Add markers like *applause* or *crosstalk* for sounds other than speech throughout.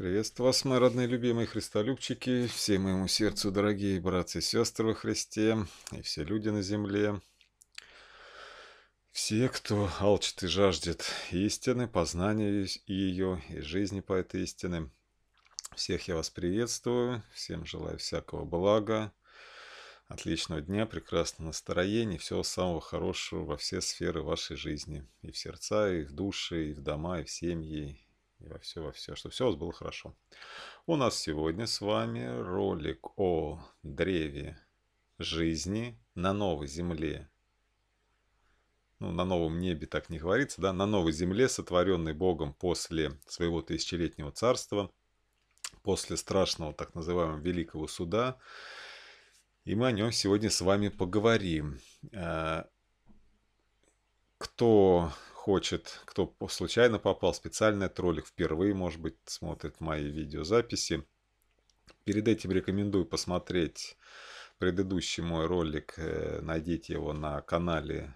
Приветствую вас, мои родные любимые христолюбчики, все моему сердцу дорогие братцы и сестры во Христе, и все люди на земле. Все, кто алчит и жаждет истины, познания ее и жизни по этой истине. Всех я вас приветствую, всем желаю всякого блага, отличного дня, прекрасного настроения, всего самого хорошего во все сферы вашей жизни. И в сердца, и в души, и в дома, и в семьи, и во все, во все, чтобы все у вас было хорошо. У нас сегодня с вами ролик о древе жизни на новой земле. Ну, на новом небе так не говорится, да, на новой земле, сотворенной Богом после своего тысячелетнего царства, после страшного так называемого Великого Суда. И мы о нем сегодня с вами поговорим. Э, кто хочет, кто случайно попал, специально троллик впервые, может быть, смотрит мои видеозаписи. Перед этим рекомендую посмотреть предыдущий мой ролик. Э, найдите его на канале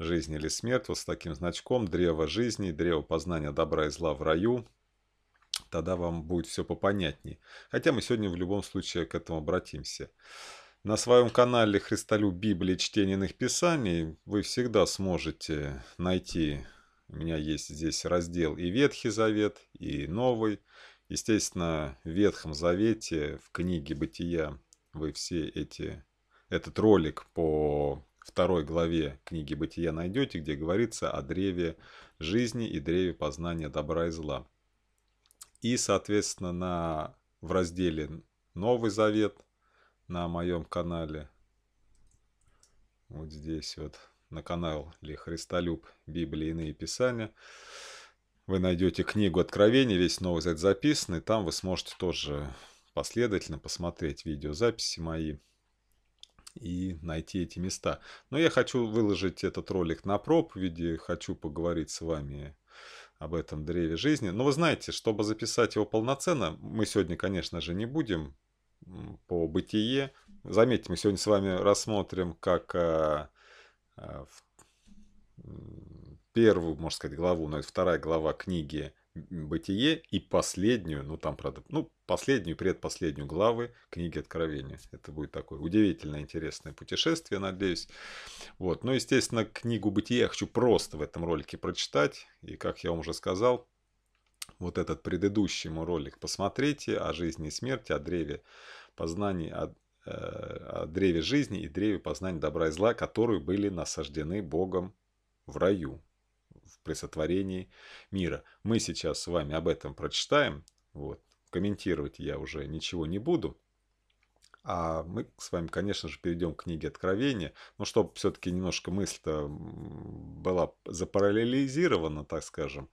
«Жизнь или смерть» вот с таким значком «Древо жизни», «Древо познания добра и зла в раю». Тогда вам будет все попонятнее. Хотя мы сегодня в любом случае к этому обратимся. На своем канале Христолю Библии. Чтение иных писаний» вы всегда сможете найти, у меня есть здесь раздел и Ветхий Завет, и Новый. Естественно, в Ветхом Завете, в книге «Бытия» вы все эти, этот ролик по второй главе книги «Бытия» найдете, где говорится о древе жизни и древе познания добра и зла. И, соответственно, на, в разделе «Новый Завет» на моем канале. Вот здесь вот на канал Ли Христолюб Библии иные писания. Вы найдете книгу Откровения весь Новый Завет записан, и там вы сможете тоже последовательно посмотреть видеозаписи мои и найти эти места. Но я хочу выложить этот ролик на проповеди, хочу поговорить с вами об этом древе жизни. Но вы знаете, чтобы записать его полноценно, мы сегодня, конечно же, не будем по бытие. Заметьте, мы сегодня с вами рассмотрим, как а, а, первую, можно сказать, главу, но это вторая глава книги «Бытие» и последнюю, ну там, правда, ну, последнюю, предпоследнюю главы книги Откровения. Это будет такое удивительно интересное путешествие, надеюсь. Вот. Ну, естественно, книгу «Бытие» я хочу просто в этом ролике прочитать. И, как я вам уже сказал, вот этот предыдущий мой ролик, посмотрите о жизни и смерти, о древе познаний, о, э, о древе жизни и древе познания добра и зла, которые были насаждены Богом в раю в сотворении мира. Мы сейчас с вами об этом прочитаем. Вот. Комментировать я уже ничего не буду. А мы с вами, конечно же, перейдем к книге Откровения. Но чтобы все-таки немножко мысль-то была запараллелизирована, так скажем,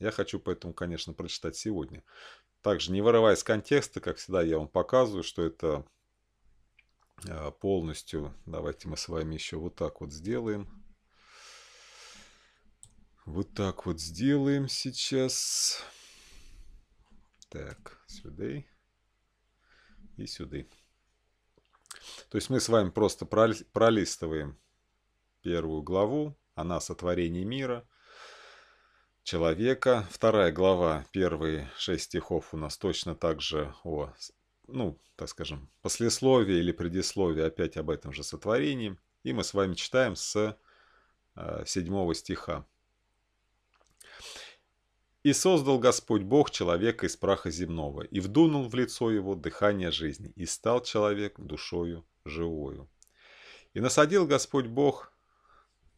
я хочу поэтому, конечно, прочитать сегодня. Также, не вырывая из контекста, как всегда, я вам показываю, что это а, полностью. Давайте мы с вами еще вот так вот сделаем. Вот так вот сделаем сейчас. Так, сюда и сюда. То есть мы с вами просто пролистываем первую главу, она сотворение мира, человека. Вторая глава, первые шесть стихов у нас точно так же о, ну, так скажем, послесловии или предисловии опять об этом же сотворении. И мы с вами читаем с э, седьмого стиха. И создал Господь Бог человека из праха земного, и вдунул в лицо его дыхание жизни, и стал человек душою живою. И насадил Господь Бог...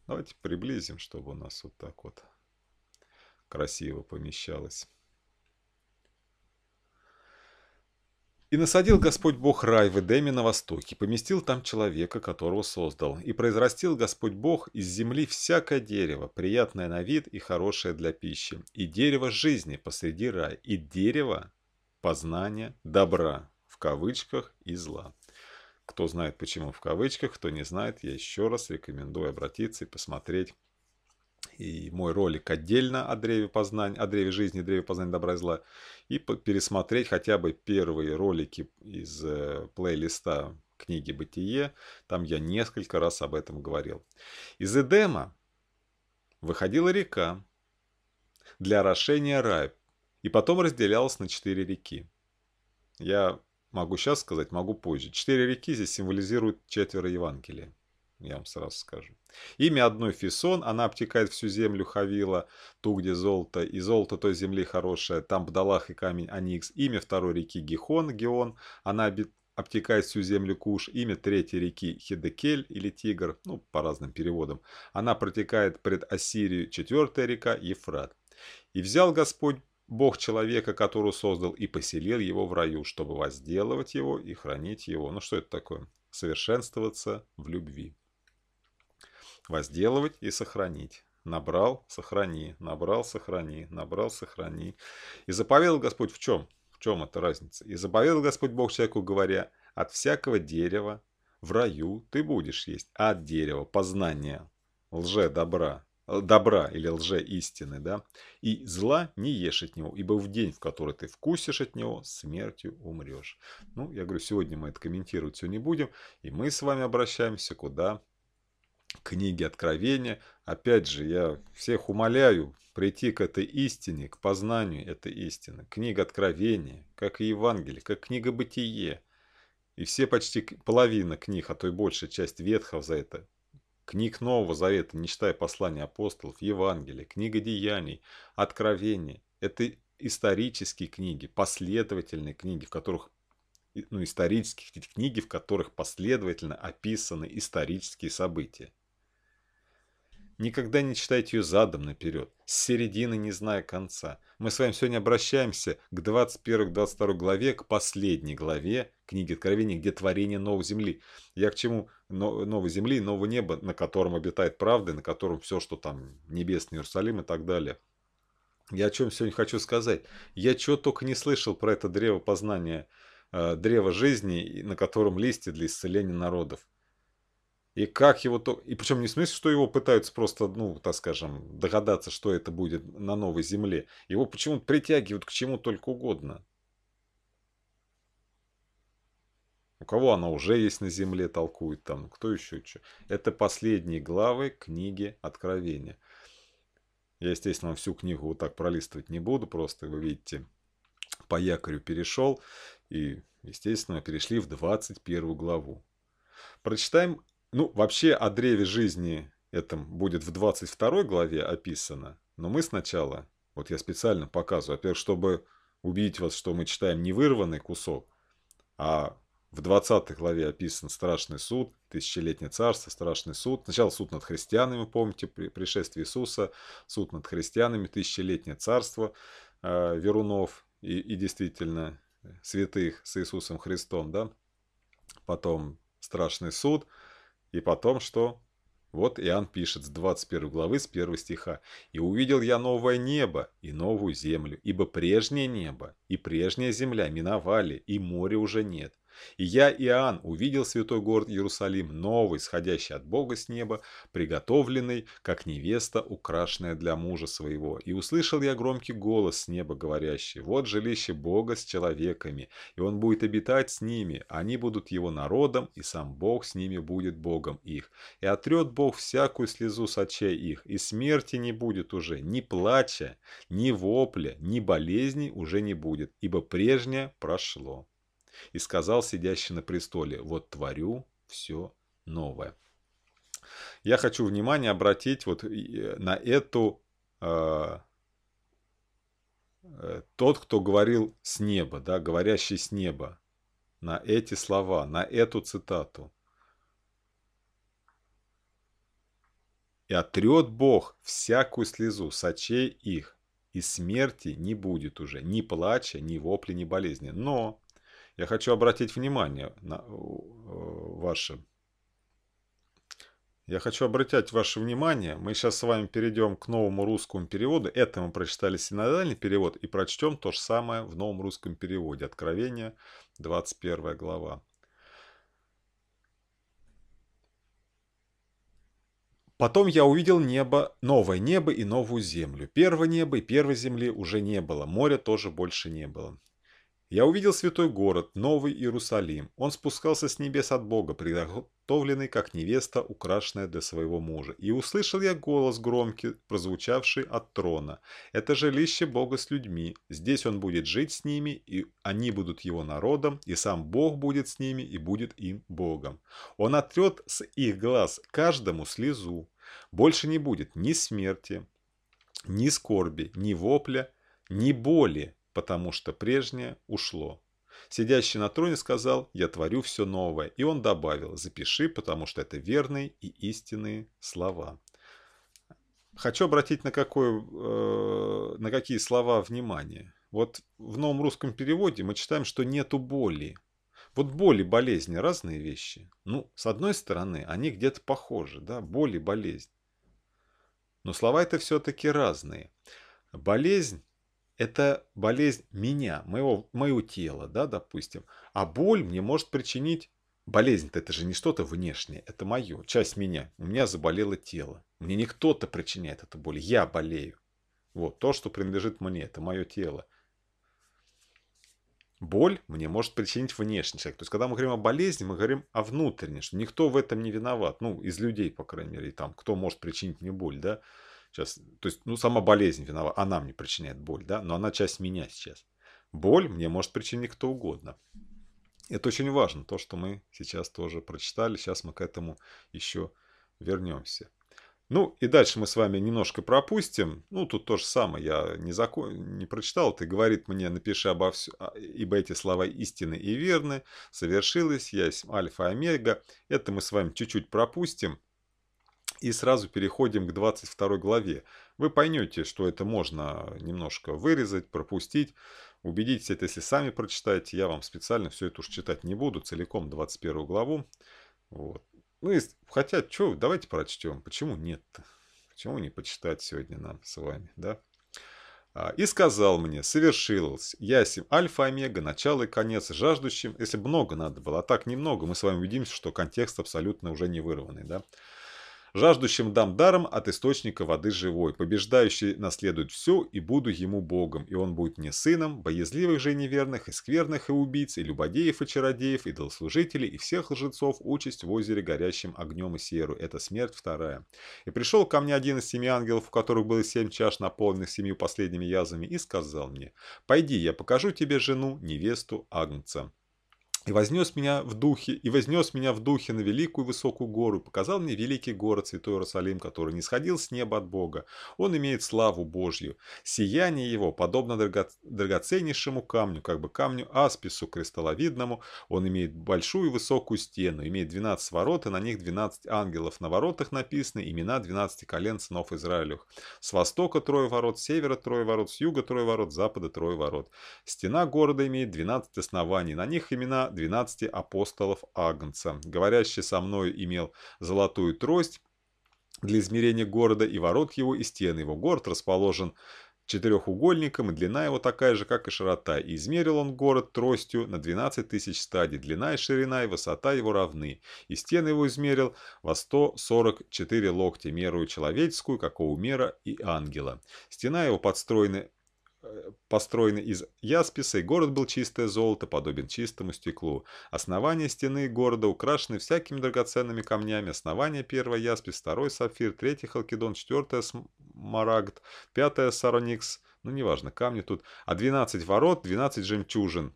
Давайте приблизим, чтобы у нас вот так вот красиво помещалось. И насадил Господь Бог рай в Эдеме на востоке, поместил там человека, которого создал, и произрастил Господь Бог из земли всякое дерево, приятное на вид и хорошее для пищи, и дерево жизни посреди рая, и дерево познания добра, в кавычках, и зла. Кто знает, почему в кавычках, кто не знает, я еще раз рекомендую обратиться и посмотреть и мой ролик отдельно о древе познания, о древе жизни, древе познания добра и зла, и пересмотреть хотя бы первые ролики из э, плейлиста книги «Бытие». Там я несколько раз об этом говорил. Из Эдема выходила река для орошения рая, и потом разделялась на четыре реки. Я могу сейчас сказать, могу позже. Четыре реки здесь символизируют четверо Евангелия я вам сразу скажу. Имя одной Фисон, она обтекает всю землю Хавила, ту, где золото, и золото той земли хорошее, там Бдалах и камень Аникс. Имя второй реки Гихон, Геон, она обтекает всю землю Куш, имя третьей реки Хидекель или Тигр, ну, по разным переводам. Она протекает пред Ассирию четвертая река Ефрат. И взял Господь Бог человека, которого создал, и поселил его в раю, чтобы возделывать его и хранить его. Ну, что это такое? Совершенствоваться в любви возделывать и сохранить. Набрал, сохрани, набрал, сохрани, набрал, сохрани. И заповедал Господь в чем? В чем эта разница? И заповедал Господь Бог человеку, говоря, от всякого дерева в раю ты будешь есть, а от дерева познания лже-добра, добра или лже истины, да, и зла не ешь от него, ибо в день, в который ты вкусишь от него, смертью умрешь. Ну, я говорю, сегодня мы это комментировать все не будем, и мы с вами обращаемся куда? книги Откровения. Опять же, я всех умоляю прийти к этой истине, к познанию этой истины. Книга Откровения, как и Евангелие, как книга Бытие. И все почти половина книг, а то и большая часть Ветхого за это книг Нового Завета, не считая послания апостолов, Евангелие, книга Деяний, Откровение. Это исторические книги, последовательные книги, в которых ну, исторические книги, в которых последовательно описаны исторические события. Никогда не читайте ее задом наперед, с середины не зная конца. Мы с вами сегодня обращаемся к 21-22 главе, к последней главе книги Откровения, где творение новой земли. Я к чему? Новой земли, нового неба, на котором обитает правда, на котором все, что там небесный Иерусалим и так далее. Я о чем сегодня хочу сказать. Я чего только не слышал про это древо познания, э, древо жизни, на котором листья для исцеления народов. И как его то... И причем не в смысле, что его пытаются просто, ну, так скажем, догадаться, что это будет на новой земле. Его почему-то притягивают к чему только угодно. У кого она уже есть на земле, толкует там, кто еще что. Это последние главы книги Откровения. Я, естественно, всю книгу вот так пролистывать не буду, просто вы видите, по якорю перешел и, естественно, перешли в 21 главу. Прочитаем ну, вообще о древе жизни этом будет в 22 главе описано, но мы сначала, вот я специально показываю, во-первых, чтобы убедить вас, что мы читаем не вырванный кусок, а в 20 главе описан страшный суд, тысячелетнее царство, страшный суд. Сначала суд над христианами, помните, при пришествии Иисуса, суд над христианами, тысячелетнее царство э, верунов и, и действительно э, святых с Иисусом Христом, да. Потом страшный суд – и потом что? Вот Иоанн пишет с 21 главы, с 1 стиха. «И увидел я новое небо и новую землю, ибо прежнее небо и прежняя земля миновали, и моря уже нет. И я, Иоанн, увидел святой город Иерусалим, новый, сходящий от Бога с неба, приготовленный, как невеста, украшенная для мужа своего. И услышал я громкий голос с неба, говорящий, «Вот жилище Бога с человеками, и Он будет обитать с ними, они будут Его народом, и сам Бог с ними будет Богом их. И отрет Бог всякую слезу с очей их, и смерти не будет уже, ни плача, ни вопля, ни болезней уже не будет, ибо прежнее прошло» и сказал сидящий на престоле, вот творю все новое. Я хочу внимание обратить вот э, на эту... Э, э, тот, кто говорил с неба, да, говорящий с неба, на эти слова, на эту цитату. И отрет Бог всякую слезу сочей их, и смерти не будет уже, ни плача, ни вопли, ни болезни. Но я хочу обратить внимание на э, ваше. Я хочу обратить ваше внимание, мы сейчас с вами перейдем к новому русскому переводу. Это мы прочитали синодальный перевод и прочтем то же самое в новом русском переводе. Откровение, 21 глава. Потом я увидел небо, новое небо и новую землю. Первое небо и первой земли уже не было, моря тоже больше не было. Я увидел святой город, Новый Иерусалим. Он спускался с небес от Бога, приготовленный как невеста, украшенная для своего мужа. И услышал я голос громкий, прозвучавший от трона. Это жилище Бога с людьми. Здесь он будет жить с ними, и они будут его народом, и сам Бог будет с ними, и будет им Богом. Он отрет с их глаз каждому слезу. Больше не будет ни смерти, ни скорби, ни вопля, ни боли, потому что прежнее ушло. Сидящий на троне сказал «Я творю все новое», и он добавил «Запиши, потому что это верные и истинные слова». Хочу обратить на, какое, э, на какие слова внимание. Вот в новом русском переводе мы читаем, что нету боли. Вот боли, болезни – разные вещи. Ну, с одной стороны, они где-то похожи, да, боли, болезнь. Но слова это все-таки разные. Болезнь это болезнь меня, моего, моего тела, да, допустим. А боль мне может причинить болезнь это же не что-то внешнее, это мое, часть меня. У меня заболело тело. Мне не кто-то причиняет эту боль, я болею. Вот, то, что принадлежит мне, это мое тело. Боль мне может причинить внешний человек. То есть, когда мы говорим о болезни, мы говорим о внутреннем, что никто в этом не виноват. Ну, из людей, по крайней мере, там, кто может причинить мне боль, да. Сейчас, то есть, ну, сама болезнь виновата, она мне причиняет боль, да, но она часть меня сейчас. Боль мне может причинить кто угодно. Это очень важно, то, что мы сейчас тоже прочитали, сейчас мы к этому еще вернемся. Ну и дальше мы с вами немножко пропустим. Ну тут то же самое, я не, закон... не прочитал. Ты говорит мне, напиши обо всем, а, ибо эти слова истины и верны, совершилось, я есть альфа-омега. Это мы с вами чуть-чуть пропустим. И сразу переходим к 22 главе. Вы поймете, что это можно немножко вырезать, пропустить. Убедитесь это, если сами прочитаете. Я вам специально все это уж читать не буду, целиком 21 главу. Вот. Ну, и, хотя, что, давайте прочтем. Почему нет-то? Почему не почитать сегодня нам с вами, да? А, «И сказал мне, совершилось, я сим альфа омега, начало и конец, жаждущим, если много надо было, а так немного, мы с вами убедимся, что контекст абсолютно уже не вырванный, да?» Жаждущим дам даром от источника воды живой. Побеждающий наследует все, и буду ему богом, и он будет мне сыном, боязливых же и неверных, и скверных, и убийц, и любодеев, и чародеев, и долслужителей, и всех лжецов участь в озере горящим огнем и серу. Это смерть вторая. И пришел ко мне один из семи ангелов, у которых было семь чаш, наполненных семью последними язвами, и сказал мне, «Пойди, я покажу тебе жену, невесту Агнца». И вознес меня в духе, и вознес меня в духе на великую высокую гору, и показал мне великий город, святой Иерусалим, который не сходил с неба от Бога. Он имеет славу Божью. Сияние его подобно драгоценнейшему камню, как бы камню аспису кристалловидному. Он имеет большую и высокую стену, имеет 12 ворот, и на них 12 ангелов. На воротах написаны имена 12 колен сынов Израилевых. С востока трое ворот, с севера трое ворот, с юга трое ворот, с запада трое ворот. Стена города имеет 12 оснований, на них имена 12 апостолов Агнца. Говорящий со мною имел золотую трость для измерения города и ворот его, и стены его. Город расположен четырехугольником, и длина его такая же, как и широта. И измерил он город тростью на 12 тысяч стадий. Длина и ширина и высота его равны. И стены его измерил во 144 локтя, меру человеческую, какого мера и ангела. Стена его подстроена построены из ясписа, и город был чистое золото, подобен чистому стеклу. Основание стены города украшены всякими драгоценными камнями. Основание первое яспис, второй сапфир, третий халкидон, четвертое смарагд, пятое сароникс, ну неважно, камни тут, а 12 ворот, 12 жемчужин.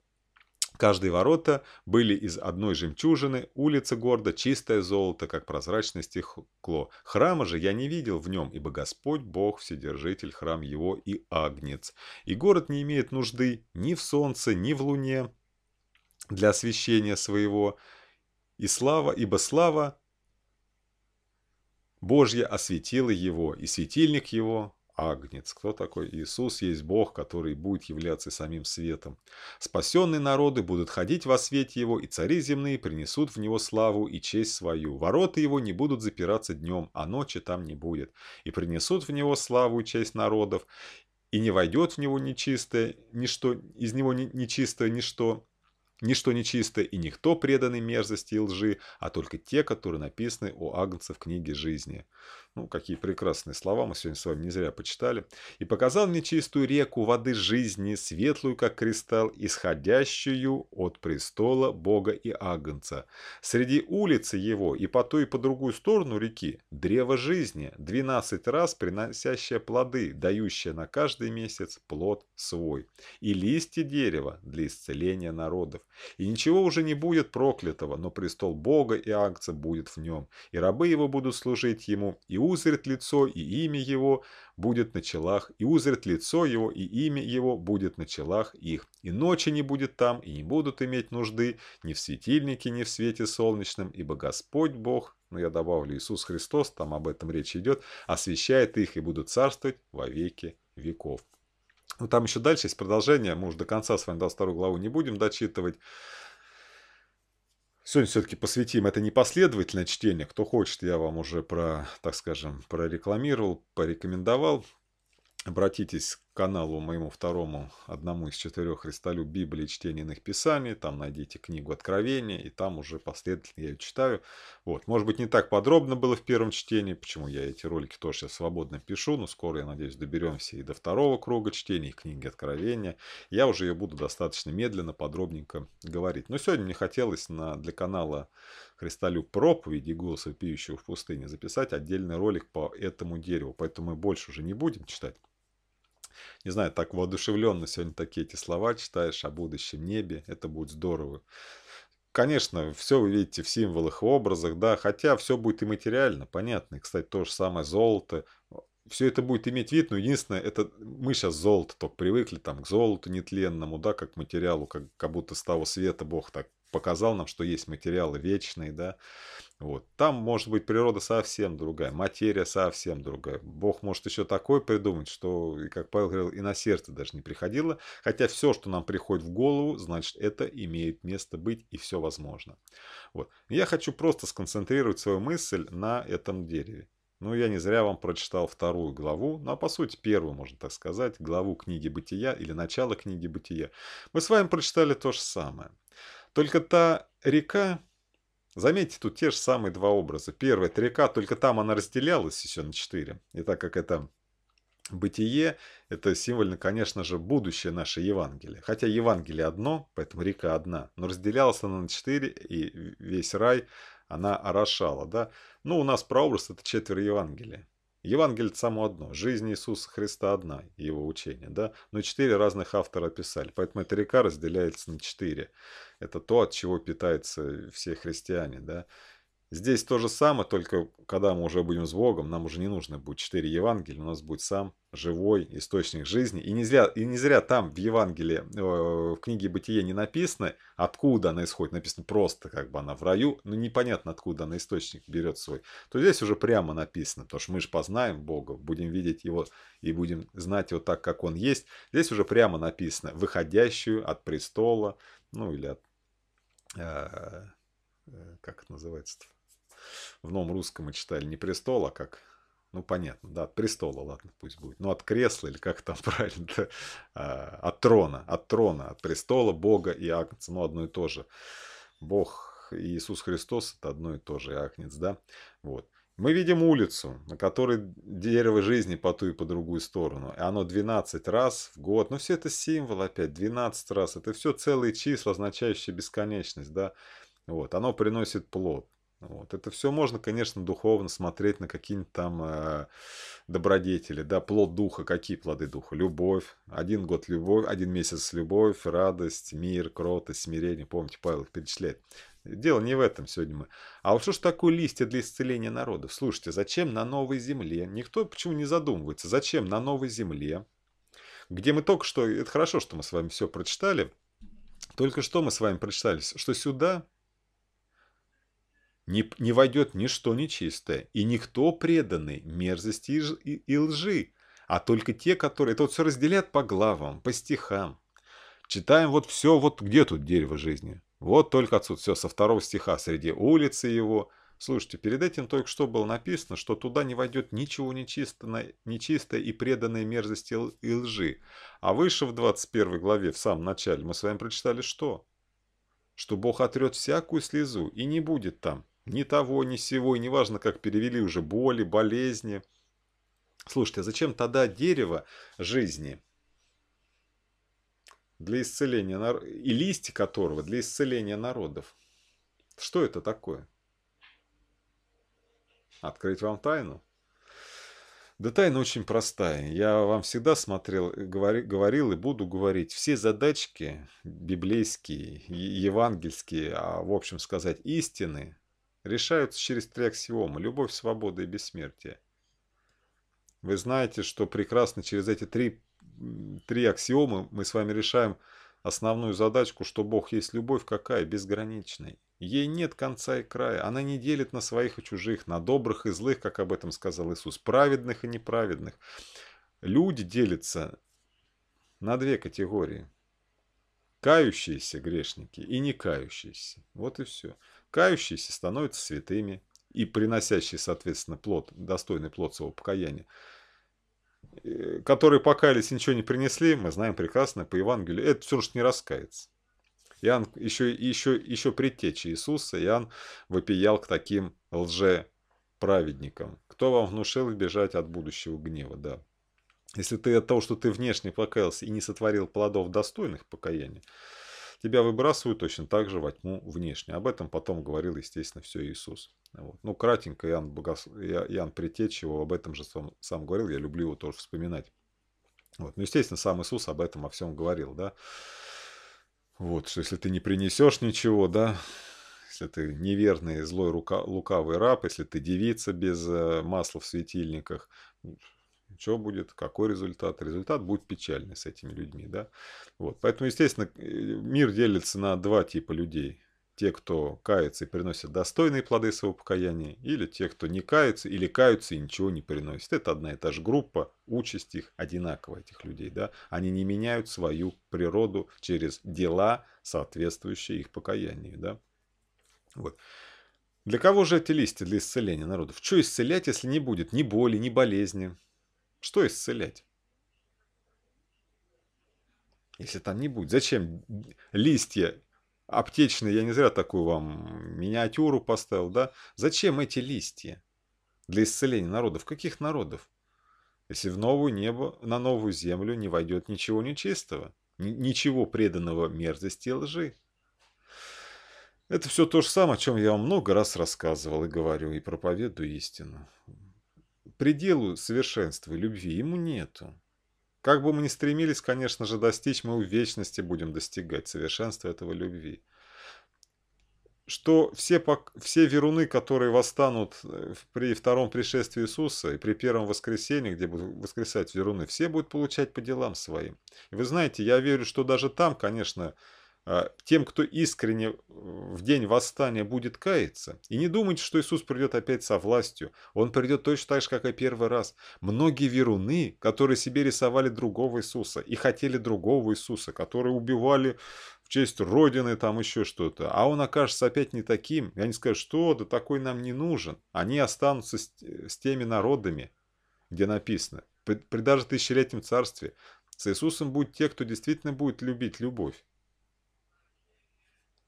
Каждые ворота были из одной жемчужины, улица города чистое золото, как прозрачное стекло. Храма же я не видел в нем, ибо Господь Бог Вседержитель, храм его и агнец. И город не имеет нужды ни в солнце, ни в луне для освещения своего. И слава, ибо слава Божья осветила его, и светильник его Агнец. Кто такой Иисус? Есть Бог, который будет являться самим светом. Спасенные народы будут ходить во свете Его, и цари земные принесут в Него славу и честь свою. Ворота Его не будут запираться днем, а ночи там не будет. И принесут в Него славу и честь народов, и не войдет в Него нечистое, ничто, из Него нечистое ничто, Ничто нечисто и никто преданный мерзости и лжи, а только те, которые написаны у Агнца в книге жизни. Ну, какие прекрасные слова мы сегодня с вами не зря почитали. «И показал мне чистую реку воды жизни, светлую, как кристалл, исходящую от престола Бога и Агнца. Среди улицы его и по той и по другую сторону реки древо жизни, двенадцать раз приносящее плоды, дающее на каждый месяц плод свой, и листья дерева для исцеления народов. И ничего уже не будет проклятого, но престол Бога и Агнца будет в нем, и рабы его будут служить ему, и узрит лицо, и имя его будет на челах, и узрит лицо его, и имя его будет на челах их. И ночи не будет там, и не будут иметь нужды ни в светильнике, ни в свете солнечном, ибо Господь Бог, ну я добавлю Иисус Христос, там об этом речь идет, освещает их и будут царствовать во веки веков. Ну, там еще дальше есть продолжение, мы уже до конца с вами 22 главу не будем дочитывать. Сегодня все-таки посвятим это непоследовательное чтение. Кто хочет, я вам уже про, так скажем, прорекламировал, порекомендовал. Обратитесь каналу моему второму, одному из четырех «Христолюб Библии, чтение иных писаний». Там найдите книгу Откровения и там уже последовательно я ее читаю. Вот. Может быть, не так подробно было в первом чтении, почему я эти ролики тоже сейчас свободно пишу, но скоро, я надеюсь, доберемся и до второго круга чтений, книги «Откровения». Я уже ее буду достаточно медленно, подробненько говорить. Но сегодня мне хотелось на, для канала «Христолюб проповеди голос вопиющего в пустыне» записать отдельный ролик по этому дереву, поэтому мы больше уже не будем читать не знаю, так воодушевленно сегодня такие эти слова читаешь о будущем небе. Это будет здорово. Конечно, все вы видите в символах и образах, да, хотя все будет и материально, понятно. И, кстати, то же самое золото, все это будет иметь вид, но единственное, это мы сейчас золото только привыкли там к золоту нетленному, да, как материалу, как, как будто с того света Бог так показал нам, что есть материалы вечные, да, вот. Там может быть природа совсем другая, материя совсем другая. Бог может еще такое придумать, что, как Павел говорил, и на сердце даже не приходило. Хотя все, что нам приходит в голову, значит, это имеет место быть и все возможно. Вот. Я хочу просто сконцентрировать свою мысль на этом дереве. Ну, я не зря вам прочитал вторую главу, ну, а по сути первую, можно так сказать, главу книги «Бытия» или начало книги «Бытия». Мы с вами прочитали то же самое. Только та река, Заметьте, тут те же самые два образа. Первая – река, только там она разделялась еще на четыре. И так как это бытие, это символьно, конечно же, будущее нашей Евангелие. Хотя Евангелие одно, поэтому река одна, но разделялась она на четыре, и весь рай она орошала. Да? Ну, у нас прообраз – это четверо Евангелия. Евангелие само одно, жизнь Иисуса Христа одна, его учение, да, но четыре разных автора писали, поэтому эта река разделяется на четыре. Это то, от чего питаются все христиане, да, Здесь то же самое, только когда мы уже будем с Богом, нам уже не нужно будет четыре Евангелия, у нас будет сам живой источник жизни. И не зря, и не зря там в Евангелии, э, в книге Бытие не написано, откуда она исходит. Написано просто, как бы она в раю, но непонятно, откуда она источник берет свой. То здесь уже прямо написано, потому что мы же познаем Бога, будем видеть Его и будем знать Его так, как Он есть. Здесь уже прямо написано, выходящую от престола, ну или от... Э, э как это называется-то? в новом русском мы читали не престола, а как ну, понятно, да, от престола, ладно, пусть будет. но ну, от кресла, или как там *laughs* правильно, да? А, от трона, от трона, от престола, Бога и Агнца, ну, одно и то же. Бог и Иисус Христос – это одно и то же, и Агнец, да, вот. Мы видим улицу, на которой дерево жизни по ту и по другую сторону. И оно 12 раз в год. Ну, все это символ опять, 12 раз. Это все целые числа, означающие бесконечность, да. Вот, оно приносит плод. Вот. Это все можно, конечно, духовно смотреть на какие-нибудь там э, добродетели, да, плод духа, какие плоды духа? Любовь, один год любовь, один месяц любовь, радость, мир, кротость, смирение, помните, Павел их перечисляет. Дело не в этом сегодня мы. А вот что ж такое листья для исцеления народов? Слушайте, зачем на новой земле? Никто почему не задумывается, зачем на новой земле, где мы только что, это хорошо, что мы с вами все прочитали, только что мы с вами прочитали, что сюда не, не войдет ничто нечистое, и никто преданный мерзости и, и, и лжи, а только те, которые... Это вот все разделят по главам, по стихам. Читаем вот все, вот где тут дерево жизни? Вот только отсюда, все, со второго стиха, среди улицы его. Слушайте, перед этим только что было написано, что туда не войдет ничего нечистое, нечистое и преданное мерзости и лжи. А выше в 21 главе, в самом начале, мы с вами прочитали что? Что Бог отрет всякую слезу и не будет там ни того, ни сего, и неважно, как перевели уже боли, болезни. Слушайте, а зачем тогда дерево жизни? Для исцеления нар и листья которого для исцеления народов. Что это такое? Открыть вам тайну? Да тайна очень простая. Я вам всегда смотрел, говори, говорил и буду говорить. Все задачки библейские, евангельские, а в общем сказать истины, решаются через три аксиомы – любовь, свобода и бессмертие. Вы знаете, что прекрасно через эти три, три аксиомы мы с вами решаем основную задачку, что Бог есть любовь какая? Безграничная. Ей нет конца и края. Она не делит на своих и чужих, на добрых и злых, как об этом сказал Иисус, праведных и неправедных. Люди делятся на две категории. Кающиеся грешники и не кающиеся. Вот и все. Кающиеся становятся святыми, и приносящие, соответственно, плод, достойный плод своего покаяния, э, которые покаялись и ничего не принесли, мы знаем прекрасно по Евангелию, это все же не раскается. Иоанн, еще, еще, еще предтечи Иисуса, Иоанн вопиял к таким лже-праведникам. Кто вам внушил бежать от будущего гнева? Да. Если ты от того, что ты внешне покаялся и не сотворил плодов достойных покаяния, тебя выбрасывают точно так же во тьму внешне. Об этом потом говорил, естественно, все Иисус. Вот. Ну, кратенько Иоанн, Богос... Иоанн Притечь его об этом же сам, сам говорил, я люблю его тоже вспоминать. Вот. Ну, естественно, сам Иисус об этом, о всем говорил, да. Вот, что если ты не принесешь ничего, да, если ты неверный, злой, рука, лукавый раб, если ты девица без э, масла в светильниках, что будет, какой результат. Результат будет печальный с этими людьми. Да? Вот. Поэтому, естественно, э, мир делится на два типа людей. Те, кто кается и приносит достойные плоды своего покаяния, или те, кто не кается, или каются и ничего не приносит. Это одна и та же группа, участь их одинаковая, этих людей. Да? Они не меняют свою природу через дела, соответствующие их покаянию. Да? Вот. Для кого же эти листья для исцеления народов? Что исцелять, если не будет ни боли, ни болезни, что исцелять? Если там не будет. Зачем листья аптечные? Я не зря такую вам миниатюру поставил, да? Зачем эти листья для исцеления народов? Каких народов? Если в новую небо, на новую землю не войдет ничего нечистого, ничего преданного мерзости и лжи. Это все то же самое, о чем я вам много раз рассказывал и говорю, и проповедую истину пределу совершенства любви ему нету. Как бы мы ни стремились, конечно же, достичь, мы в вечности будем достигать совершенства этого любви. Что все, все веруны, которые восстанут э, при втором пришествии Иисуса и при первом воскресении, где будут воскресать веруны, все будут получать по делам своим. И вы знаете, я верю, что даже там, конечно, а, тем, кто искренне э, в день восстания будет каяться. И не думайте, что Иисус придет опять со властью. Он придет точно так же, как и первый раз. Многие веруны, которые себе рисовали другого Иисуса и хотели другого Иисуса, которые убивали в честь Родины, там еще что-то, а он окажется опять не таким. Я не скажу, что, да такой нам не нужен. Они останутся с, э, с теми народами, где написано, при, при даже тысячелетнем царстве. С Иисусом будут те, кто действительно будет любить любовь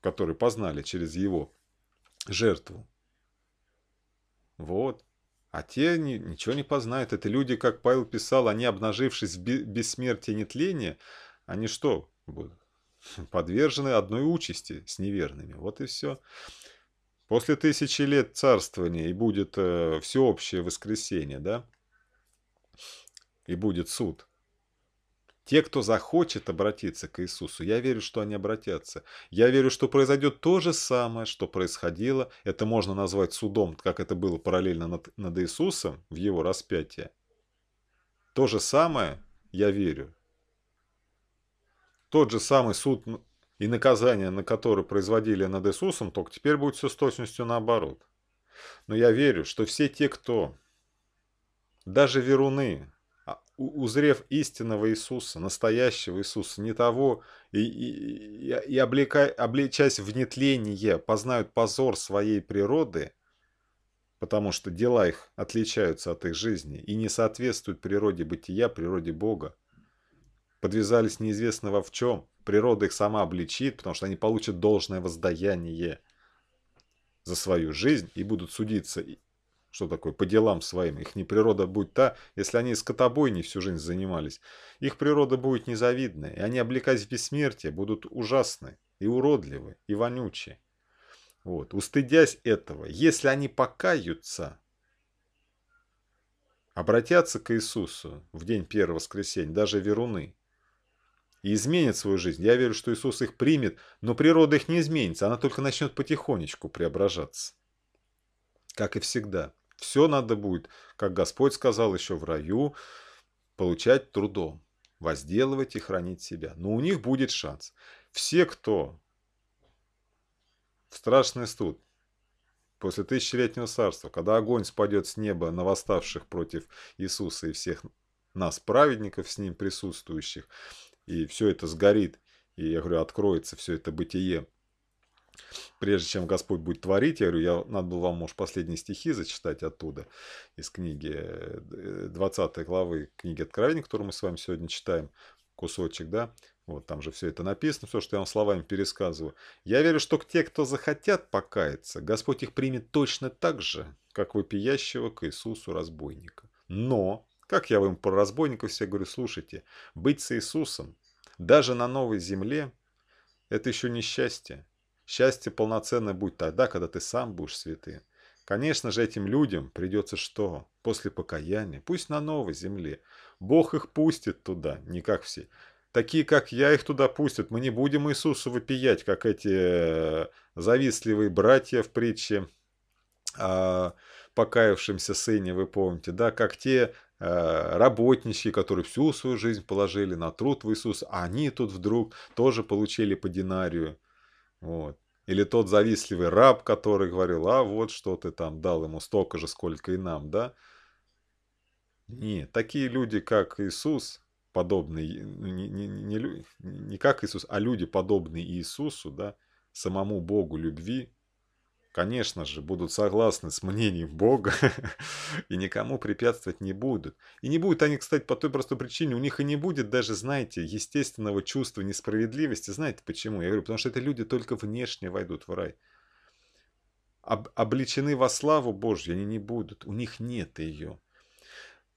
который познали через его жертву. Вот. А те не, ничего не познают. Это люди, как Павел писал, они, обнажившись в бессмертии нетления, они что, *laughs* подвержены одной участи с неверными. Вот и все. После тысячи лет царствования и будет э, всеобщее воскресение, да? И будет суд. Те, кто захочет обратиться к Иисусу, я верю, что они обратятся. Я верю, что произойдет то же самое, что происходило. Это можно назвать судом, как это было параллельно над, над Иисусом в его распятии. То же самое, я верю. Тот же самый суд и наказание, на которое производили над Иисусом, только теперь будет все с точностью наоборот. Но я верю, что все те, кто, даже веруны, узрев истинного Иисуса, настоящего Иисуса, не того, и, и, и облекай, облечаясь в нетление, познают позор своей природы, потому что дела их отличаются от их жизни и не соответствуют природе бытия, природе Бога. Подвязались неизвестно во в чем, природа их сама обличит, потому что они получат должное воздаяние за свою жизнь и будут судиться что такое? По делам своим. Их не природа будет та, если они скотобойней всю жизнь занимались. Их природа будет незавидная, и они, облекаясь в бессмертие, будут ужасны, и уродливы, и вонючие. Вот. Устыдясь этого, если они покаются, обратятся к Иисусу в день первого воскресенья, даже веруны, и изменят свою жизнь. Я верю, что Иисус их примет, но природа их не изменится, она только начнет потихонечку преображаться. Как и всегда. Все надо будет, как Господь сказал еще в раю, получать трудом, возделывать и хранить себя. Но у них будет шанс. Все, кто в страшный студ, после тысячелетнего царства, когда огонь спадет с неба на восставших против Иисуса и всех нас, праведников, с ним присутствующих, и все это сгорит, и, я говорю, откроется все это бытие, прежде чем Господь будет творить, я говорю, я, надо было вам, может, последние стихи зачитать оттуда, из книги 20 э, главы книги Откровения, которую мы с вами сегодня читаем, кусочек, да, вот там же все это написано, все, что я вам словами пересказываю. Я верю, что те, кто захотят покаяться, Господь их примет точно так же, как вопиящего к Иисусу разбойника. Но, как я вам про разбойников все говорю, слушайте, быть с Иисусом даже на новой земле – это еще не счастье. Счастье полноценное будет тогда, когда ты сам будешь святым. Конечно же, этим людям придется что? После покаяния, пусть на новой земле. Бог их пустит туда, не как все. Такие, как я, их туда пустят. Мы не будем Иисусу вопиять, как эти э, завистливые братья в притче о покаявшемся сыне, вы помните, да, как те э, работнички, которые всю свою жизнь положили на труд в Иисус, а они тут вдруг тоже получили по динарию. Вот. Или тот завистливый раб, который говорил, а вот что ты там дал ему столько же, сколько и нам, да? Не, такие люди, как Иисус, подобные, э, не, не, не, не как Иисус, а люди, подобные Иисусу, да, самому Богу любви, конечно же, будут согласны с мнением Бога *laughs* и никому препятствовать не будут. И не будут они, кстати, по той простой причине, у них и не будет даже, знаете, естественного чувства несправедливости. Знаете почему? Я говорю, потому что это люди только внешне войдут в рай. Об, обличены во славу Божью они не будут, у них нет ее.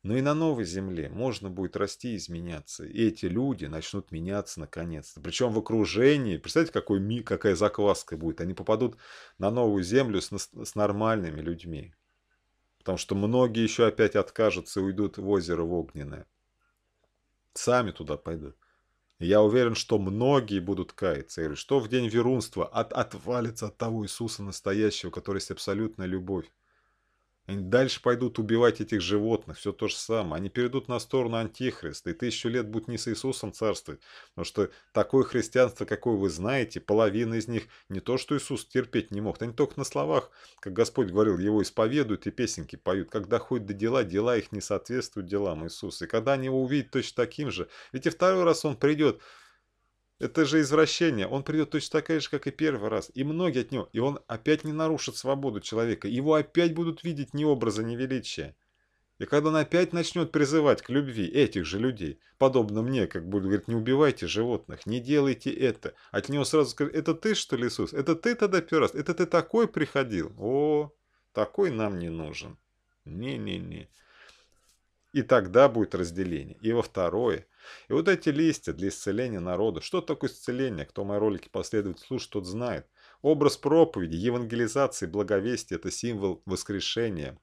Но и на новой земле можно будет расти и изменяться. И эти люди начнут меняться наконец-то. Причем в окружении. Представьте, какой ми, какая закваска будет. Они попадут на новую землю с, с нормальными людьми. Потому что многие еще опять откажутся и уйдут в озеро в огненное. Сами туда пойдут. я уверен, что многие будут каяться. Я что в день верунства от, отвалится от того Иисуса настоящего, который есть абсолютная любовь. Они дальше пойдут убивать этих животных, все то же самое. Они перейдут на сторону Антихриста, и тысячу лет будет не с Иисусом царствовать. Потому что такое христианство, какое вы знаете, половина из них не то, что Иисус терпеть не мог, они только на словах, как Господь говорил, его исповедуют и песенки поют. Когда ходят до дела, дела их не соответствуют делам Иисуса. И когда они его увидят точно таким же, ведь и второй раз он придет, это же извращение. Он придет точно такая же, как и первый раз. И многие от него. И он опять не нарушит свободу человека. Его опять будут видеть ни образа, ни величия. И когда он опять начнет призывать к любви этих же людей, подобно мне, как будет говорить, не убивайте животных, не делайте это, от него сразу скажут, это ты что ли, Иисус? Это ты тогда первый раз? Это ты такой приходил? О, такой нам не нужен. Не-не-не. И тогда будет разделение. И во второе – и вот эти листья для исцеления народа. Что такое исцеление? Кто мои ролики последует слушает, тот знает. Образ проповеди, евангелизации, благовестия – это символ воскрешения,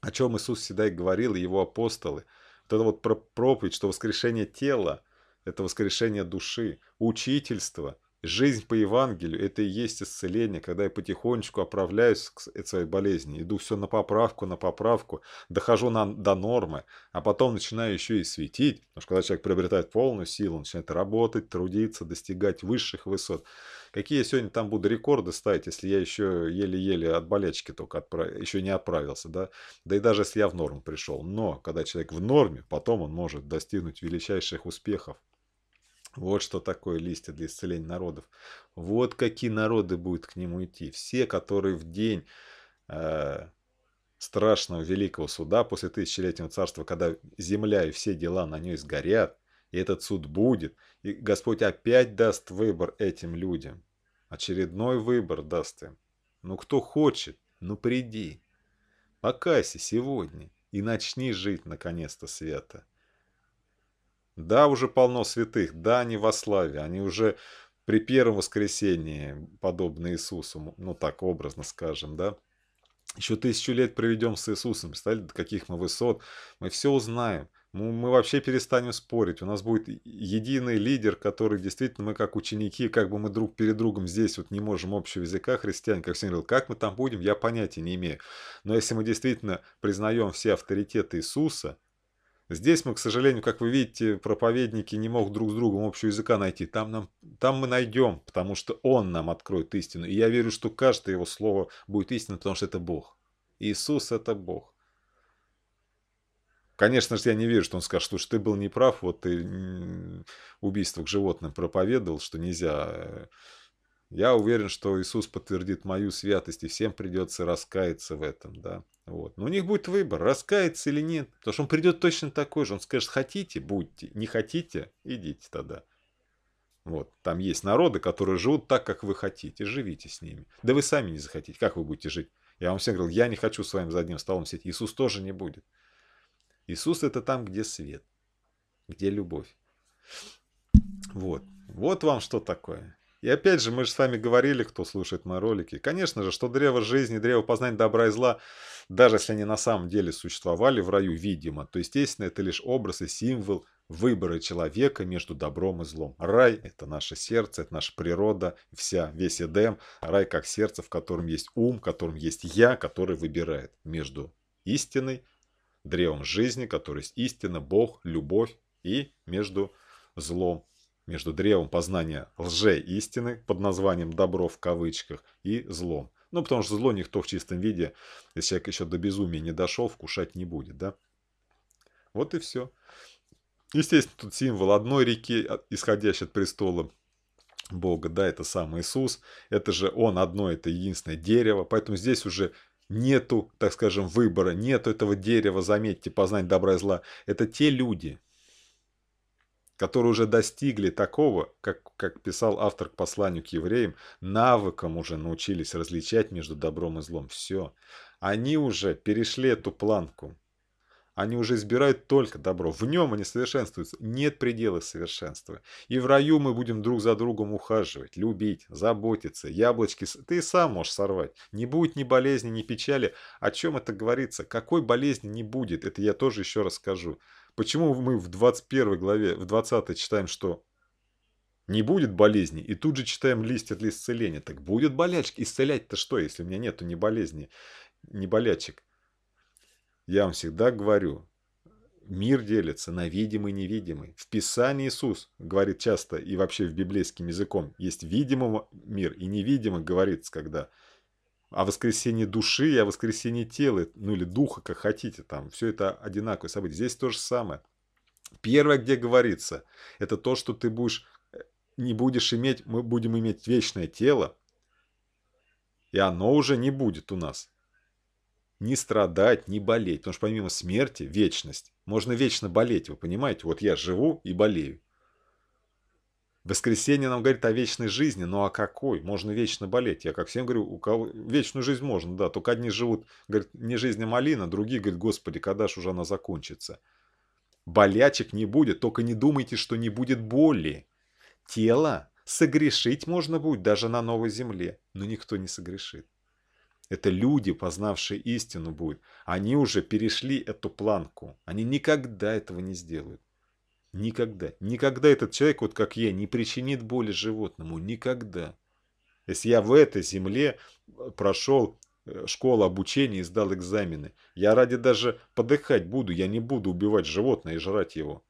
о чем Иисус всегда и говорил, и его апостолы. Вот это вот проповедь, что воскрешение тела – это воскрешение души, учительство – Жизнь по Евангелию – это и есть исцеление, когда я потихонечку оправляюсь от своей болезни, иду все на поправку, на поправку, дохожу на, до нормы, а потом начинаю еще и светить, потому что когда человек приобретает полную силу, начинает работать, трудиться, достигать высших высот. Какие я сегодня там буду рекорды ставить, если я еще еле-еле от болячки только отправ... еще не оправился, да? Да и даже если я в норму пришел. Но когда человек в норме, потом он может достигнуть величайших успехов. Вот что такое листья для исцеления народов. Вот какие народы будут к нему идти. Все, которые в день э, страшного великого суда, после тысячелетнего царства, когда земля и все дела на ней сгорят, и этот суд будет, и Господь опять даст выбор этим людям. Очередной выбор даст им. Ну кто хочет, ну приди. Покайся сегодня и начни жить наконец-то свято. Да, уже полно святых, да, они во славе, они уже при первом воскресении подобны Иисусу, ну так образно скажем, да. Еще тысячу лет проведем с Иисусом, представляете, до каких мы высот, мы все узнаем, мы, мы вообще перестанем спорить, у нас будет единый лидер, который действительно мы как ученики, как бы мы друг перед другом здесь вот не можем общего языка, христиан как всегда, как мы там будем, я понятия не имею. Но если мы действительно признаем все авторитеты Иисуса, Здесь мы, к сожалению, как вы видите, проповедники не могут друг с другом общего языка найти. Там, нам, там мы найдем, потому что Он нам откроет истину. И я верю, что каждое Его слово будет истинным, потому что это Бог. Иисус – это Бог. Конечно же, я не верю, что он скажет, слушай, ты был неправ, вот ты убийство к животным проповедовал, что нельзя э, я уверен, что Иисус подтвердит мою святость, и всем придется раскаяться в этом, да. Вот. Но у них будет выбор, раскаяться или нет. Потому что он придет точно такой же. Он скажет, хотите, будьте, не хотите, идите тогда. Вот. Там есть народы, которые живут так, как вы хотите. Живите с ними. Да вы сами не захотите. Как вы будете жить? Я вам всем говорил, я не хочу с вами за одним столом сидеть. Иисус тоже не будет. Иисус это там, где свет, где любовь. Вот. Вот вам что такое. И опять же, мы же с вами говорили, кто слушает мои ролики. Конечно же, что древо жизни, древо познания добра и зла, даже если они на самом деле существовали в раю, видимо, то, естественно, это лишь образ и символ выбора человека между добром и злом. Рай – это наше сердце, это наша природа, вся, весь Эдем. Рай как сердце, в котором есть ум, в котором есть я, который выбирает между истиной, древом жизни, который есть истина, Бог, любовь и между злом между древом познания лже-истины под названием «добро» в кавычках и злом. Ну, потому что зло никто в чистом виде, если человек еще до безумия не дошел, вкушать не будет, да? Вот и все. Естественно, тут символ одной реки, а, исходящей от престола Бога, да, это сам Иисус, это же Он одно, это единственное дерево, поэтому здесь уже нету, так скажем, выбора, нету этого дерева, заметьте, познать добра и зла. Это те люди, которые уже достигли такого, как, как писал автор к посланию к евреям, навыком уже научились различать между добром и злом. Все. Они уже перешли эту планку. Они уже избирают только добро. В нем они совершенствуются. Нет предела совершенства. И в раю мы будем друг за другом ухаживать, любить, заботиться. Яблочки ты сам можешь сорвать. Не будет ни болезни, ни печали. О чем это говорится? Какой болезни не будет? Это я тоже еще расскажу. Почему мы в 21 главе, в 20 читаем, что не будет болезни, и тут же читаем листья от лист исцеления. Так будет болячек. Исцелять-то что, если у меня нету ни болезни, ни болячек? Я вам всегда говорю, мир делится на видимый и невидимый. В Писании Иисус говорит часто, и вообще в библейским языком, есть видимый мир и невидимый, говорится, когда о воскресении души и о воскресении тела, ну или духа, как хотите, там все это одинаковое событие. Здесь то же самое. Первое, где говорится, это то, что ты будешь, э, не будешь иметь, мы будем иметь вечное тело, и оно уже не будет у нас. Не страдать, не болеть, потому что помимо смерти, вечность. Можно вечно болеть, вы понимаете? Вот я живу и болею. Воскресенье нам говорит о вечной жизни, ну а какой? Можно вечно болеть. Я как всем говорю, у кого вечную жизнь можно, да, только одни живут, говорит, не жизнь, а малина, другие говорят, господи, когда же уже она закончится? Болячек не будет, только не думайте, что не будет боли. Тело согрешить можно будет даже на новой земле, но никто не согрешит. Это люди, познавшие истину будут. Они уже перешли эту планку. Они никогда этого не сделают. Никогда. Никогда этот человек, вот как я, не причинит боли животному. Никогда. Если я в этой земле э, прошел э, школу обучения и сдал экзамены, я ради даже подыхать буду, я не буду убивать животное и жрать его.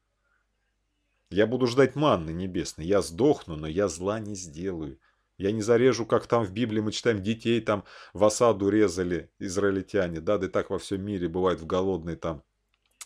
Я буду ждать манны небесной. Я сдохну, но я зла не сделаю. Я не зарежу, как там в Библии мы читаем, детей там в осаду резали израильтяне. Да, да и так во всем мире бывает в голодной там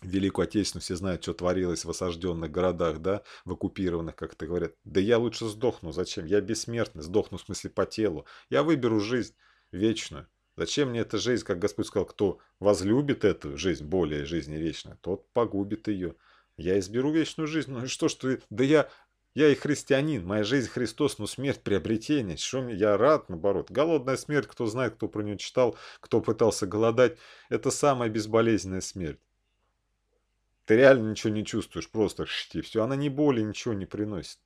Великую Отечественную, все знают, что творилось в осажденных городах, да, в оккупированных, как это говорят. Да я лучше сдохну, зачем? Я бессмертный, сдохну в смысле по телу. Я выберу жизнь вечную. Зачем мне эта жизнь, как Господь сказал, кто возлюбит эту жизнь, более жизни вечной, тот погубит ее. Я изберу вечную жизнь. Ну и что что? да я, я и христианин, моя жизнь Христос, но смерть приобретение. Что мне, я рад, наоборот. Голодная смерть, кто знает, кто про нее читал, кто пытался голодать, это самая безболезненная смерть. Ты реально ничего не чувствуешь, просто шти, все. Она не боли, ничего не приносит.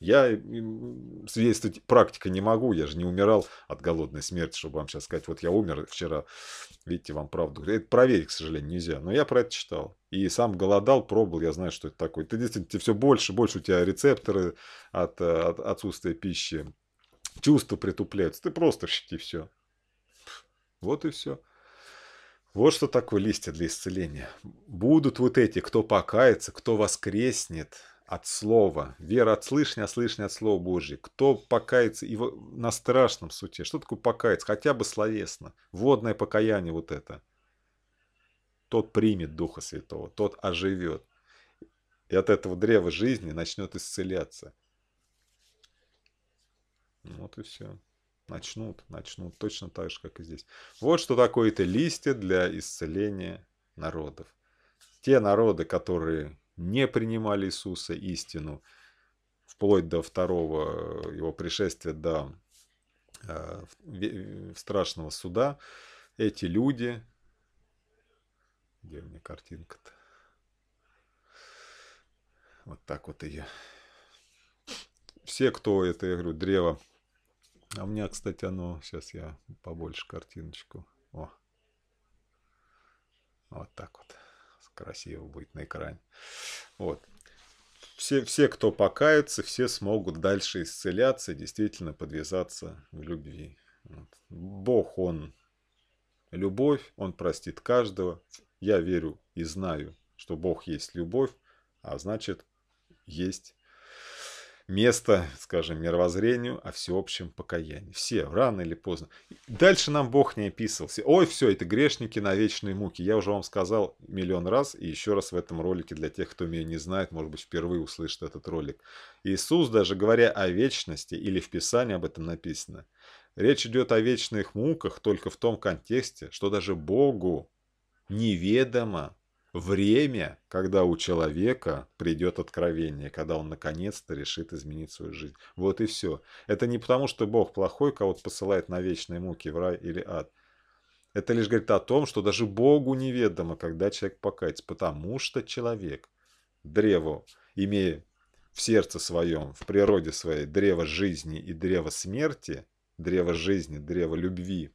Я свидетельствовать практика не могу, я же не умирал от голодной смерти, чтобы вам сейчас сказать, вот я умер вчера, видите, вам правду. Это проверить, к сожалению, нельзя, но я про это читал. И сам голодал, пробовал, я знаю, что это такое. Ты действительно, тебе все больше, больше у тебя рецепторы от, от отсутствия пищи, чувства притупляются, ты просто шти все. Вот и все. Вот что такое листья для исцеления. Будут вот эти, кто покается, кто воскреснет от слова. Вера от слышания, а слышания от слова Божьего. Кто покается и на страшном сути. Что такое покаяться? Хотя бы словесно. Водное покаяние вот это. Тот примет Духа Святого, тот оживет. И от этого древа жизни начнет исцеляться. Вот и все. Начнут, начнут. Точно так же, как и здесь. Вот что такое это листья для исцеления народов. Те народы, которые не принимали Иисуса истину, вплоть до второго его пришествия, до э, э страшного суда, эти люди... Где у меня картинка-то? Вот так вот ее. Все, кто это, я говорю, древо а у меня, кстати, оно... Сейчас я побольше картиночку. О. Вот так вот. Красиво будет на экране. Вот. Все, все, кто покаются, все смогут дальше исцеляться, действительно подвязаться в любви. Вот. Бог, Он любовь, Он простит каждого. Я верю и знаю, что Бог есть любовь, а значит, есть место, скажем, мировоззрению, о а всеобщем покаянии. Все, рано или поздно. Дальше нам Бог не описывался. Ой, все, это грешники на вечные муки. Я уже вам сказал миллион раз, и еще раз в этом ролике для тех, кто меня не знает, может быть, впервые услышит этот ролик. Иисус, даже говоря о вечности, или в Писании об этом написано, речь идет о вечных муках только в том контексте, что даже Богу неведомо время, когда у человека придет откровение, когда он наконец-то решит изменить свою жизнь. Вот и все. Это не потому, что Бог плохой, кого-то посылает на вечные муки в рай или ад. Это лишь говорит о том, что даже Богу неведомо, когда человек покается, потому что человек, древо, имея в сердце своем, в природе своей древо жизни и древо смерти, древо жизни, древо любви,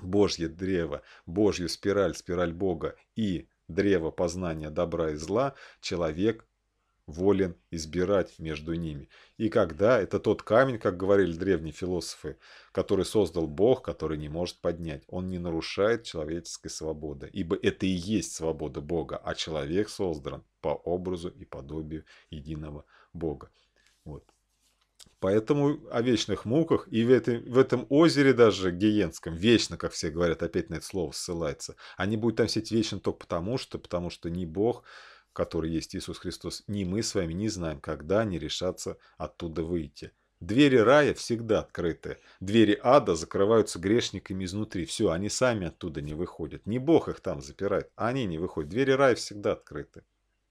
Божье древо, Божью спираль, спираль Бога и древо познания добра и зла, человек волен избирать между ними. И когда это тот камень, как говорили древние философы, который создал Бог, который не может поднять, он не нарушает человеческой свободы, ибо это и есть свобода Бога, а человек создан по образу и подобию единого Бога. Вот. Поэтому о вечных муках и в, этой, в этом озере даже Гиенском, вечно, как все говорят, опять на это слово ссылается, они будут там сидеть вечно только потому, что, потому что не Бог, который есть Иисус Христос, ни мы с вами не знаем, когда они решатся оттуда выйти. Двери рая всегда открыты. Двери ада закрываются грешниками изнутри. Все, они сами оттуда не выходят. Не Бог их там запирает, они не выходят. Двери рая всегда открыты.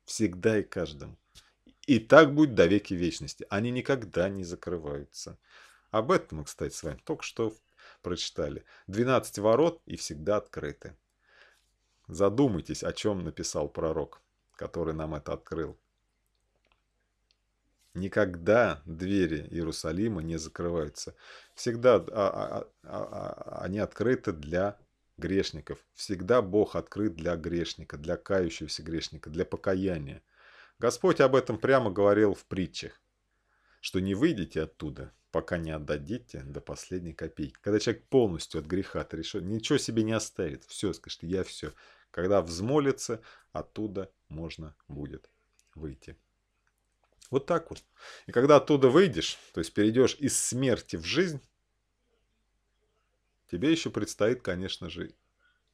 Всегда и каждому. И так будет до веки вечности. Они никогда не закрываются. Об этом мы, кстати, с вами только что прочитали. 12 ворот и всегда открыты. Задумайтесь, о чем написал пророк, который нам это открыл. Никогда двери Иерусалима не закрываются. Всегда а, а, а, они открыты для грешников. Всегда Бог открыт для грешника, для кающегося грешника, для покаяния. Господь об этом прямо говорил в притчах, что не выйдете оттуда, пока не отдадите до последней копейки. Когда человек полностью от греха отрешен, ничего себе не оставит, все, скажет, я все. Когда взмолится, оттуда можно будет выйти. Вот так вот. И когда оттуда выйдешь, то есть перейдешь из смерти в жизнь, тебе еще предстоит, конечно же,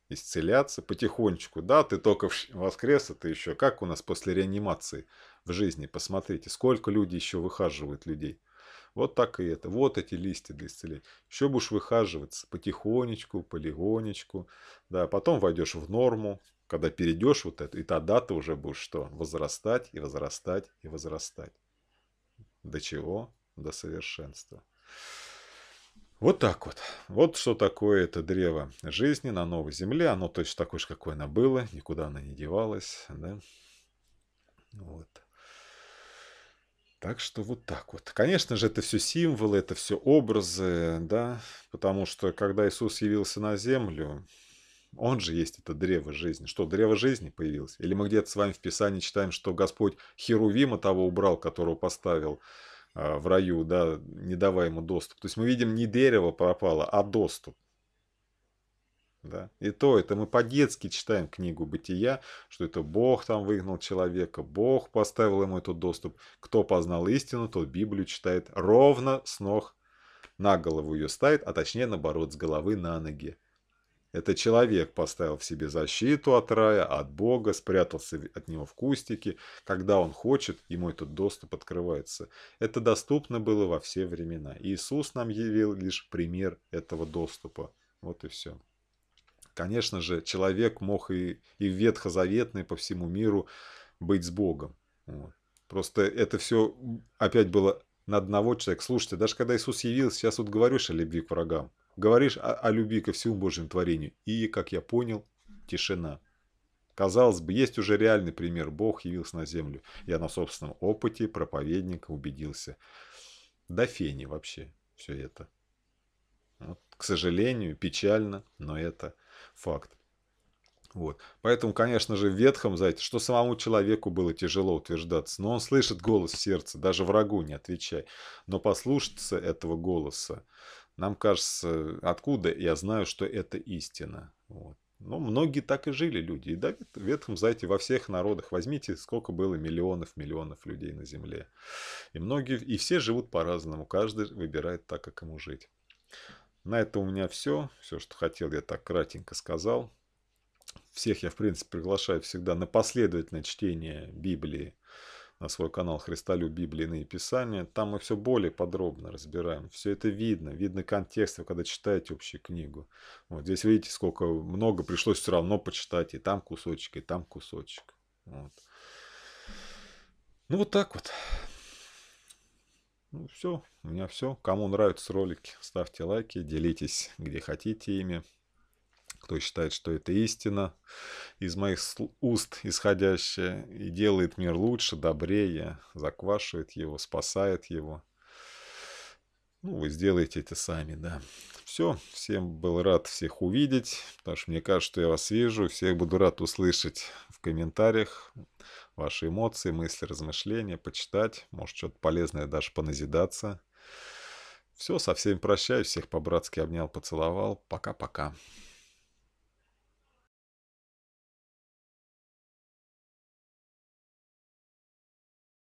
исцеляться потихонечку. Да, ты только воскрес, а ты еще как у нас после реанимации в жизни. Посмотрите, сколько люди еще выхаживают людей. Вот так и это. Вот эти листья для исцеления. Еще будешь выхаживаться потихонечку, полигонечку. Да, потом войдешь в норму, когда перейдешь вот это, и тогда ты уже будешь что? Возрастать и возрастать и возрастать. До чего? До совершенства. Вот так вот. Вот что такое это древо жизни на новой земле. Оно точно такое же, какое оно было. Никуда оно не девалось. Да? Вот. Так что вот так вот. Конечно же, это все символы, это все образы, да, потому что когда Иисус явился на землю, он же есть это древо жизни. Что, древо жизни появилось? Или мы где-то с вами в Писании читаем, что Господь Херувима того убрал, которого поставил а, в раю, да, не давая ему доступ. То есть мы видим, не дерево пропало, а доступ. Да? И то это мы по-детски читаем книгу «Бытия», что это Бог там выгнал человека, Бог поставил ему этот доступ. Кто познал истину, тот Библию читает ровно с ног на голову ее ставит, а точнее наоборот, с головы на ноги. Это человек поставил в себе защиту от рая, от Бога, спрятался от него в кустике. Когда он хочет, ему этот доступ открывается. Это доступно было во все времена. Иисус нам явил лишь пример этого доступа. Вот и все. Конечно же, человек мог и, и ветхозаветный по всему миру быть с Богом. Вот. Просто это все опять было на одного человека. Слушайте, даже когда Иисус явился, сейчас вот говоришь о любви к врагам. Говоришь о, о любви ко всему Божьему творению, и, как я понял, тишина. Казалось бы, есть уже реальный пример. Бог явился на землю. Я на собственном опыте проповедника убедился. До фени вообще все это. Вот, к сожалению, печально, но это факт. Вот. Поэтому, конечно же, в Ветхом знаете, что самому человеку было тяжело утверждаться, но он слышит голос сердца, даже врагу не отвечай. Но послушаться этого голоса нам кажется, откуда я знаю, что это истина. Вот. Но ну, многие так и жили люди. И да, в Ветхом Завете во всех народах. Возьмите, сколько было миллионов, миллионов людей на земле. И многие, и все живут по-разному. Каждый выбирает так, как ему жить. На это у меня все. Все, что хотел, я так кратенько сказал. Всех я, в принципе, приглашаю всегда на последовательное чтение Библии на свой канал «Христолю Библии иные писания». Там мы все более подробно разбираем. Все это видно. Видно контекст, когда читаете общую книгу. Вот здесь видите, сколько много пришлось все равно почитать. И там кусочек, и там кусочек. Вот. Ну, вот так вот. Ну, все. У меня все. Кому нравятся ролики, ставьте лайки, делитесь где хотите ими кто считает, что это истина из моих уст исходящая, и делает мир лучше, добрее, заквашивает его, спасает его. Ну, вы сделаете это сами, да. Все, всем был рад всех увидеть, потому что мне кажется, что я вас вижу. Всех буду рад услышать в комментариях ваши эмоции, мысли, размышления, почитать. Может, что-то полезное даже поназидаться. Все, со всеми прощаюсь, всех по-братски обнял, поцеловал. Пока-пока.